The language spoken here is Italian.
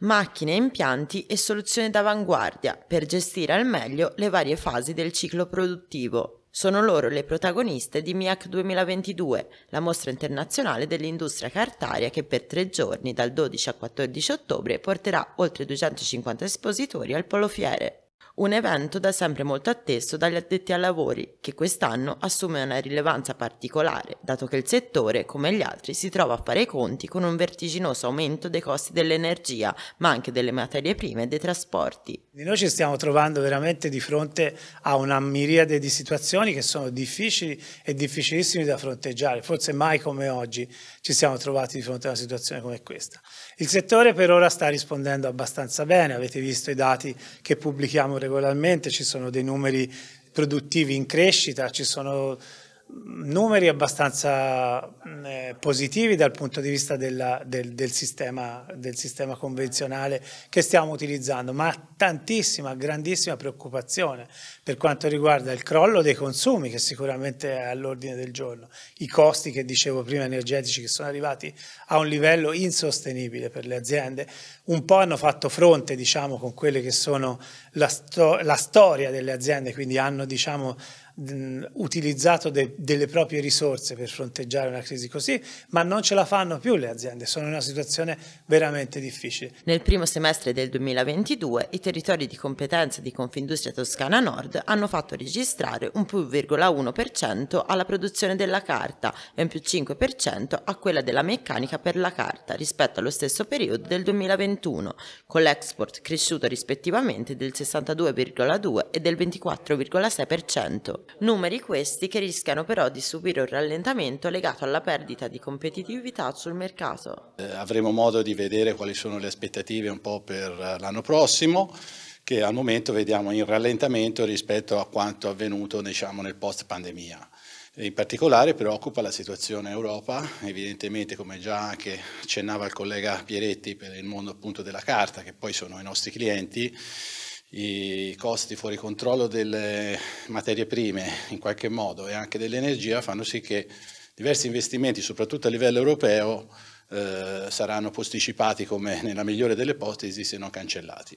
Macchine, impianti e soluzioni d'avanguardia per gestire al meglio le varie fasi del ciclo produttivo. Sono loro le protagoniste di MIAC 2022, la mostra internazionale dell'industria cartaria che per tre giorni, dal 12 al 14 ottobre, porterà oltre 250 espositori al Polo Fiere un evento da sempre molto atteso dagli addetti ai lavori, che quest'anno assume una rilevanza particolare, dato che il settore, come gli altri, si trova a fare i conti con un vertiginoso aumento dei costi dell'energia, ma anche delle materie prime e dei trasporti. Noi ci stiamo trovando veramente di fronte a una miriade di situazioni che sono difficili e difficilissime da fronteggiare, forse mai come oggi ci siamo trovati di fronte a una situazione come questa. Il settore per ora sta rispondendo abbastanza bene, avete visto i dati che pubblichiamo regolarmente regolarmente, ci sono dei numeri produttivi in crescita, ci sono numeri abbastanza positivi dal punto di vista della, del, del, sistema, del, sistema, convenzionale che stiamo utilizzando, ma tantissima, grandissima preoccupazione per quanto riguarda il crollo dei consumi che sicuramente è all'ordine del giorno, i costi che dicevo prima energetici che sono arrivati a un livello insostenibile per le aziende, un po' hanno fatto fronte diciamo con quelle che sono la, sto la storia delle aziende, quindi hanno diciamo utilizzato de, delle proprie risorse per fronteggiare una crisi così, ma non ce la fanno più le aziende, sono in una situazione veramente difficile. Nel primo semestre del 2022 i territori di competenza di Confindustria Toscana Nord hanno fatto registrare un più 1,1% alla produzione della carta e un più 5% a quella della meccanica per la carta rispetto allo stesso periodo del 2021, con l'export cresciuto rispettivamente del 62,2 e del 24,6%. Numeri questi che rischiano però di subire un rallentamento legato alla perdita di competitività sul mercato. Eh, avremo modo di vedere quali sono le aspettative un po' per eh, l'anno prossimo che al momento vediamo in rallentamento rispetto a quanto avvenuto diciamo, nel post pandemia. In particolare preoccupa la situazione Europa, evidentemente come già anche accennava il collega Pieretti per il mondo appunto della carta, che poi sono i nostri clienti, i costi fuori controllo delle materie prime in qualche modo e anche dell'energia fanno sì che diversi investimenti, soprattutto a livello europeo, eh, saranno posticipati come nella migliore delle ipotesi se non cancellati.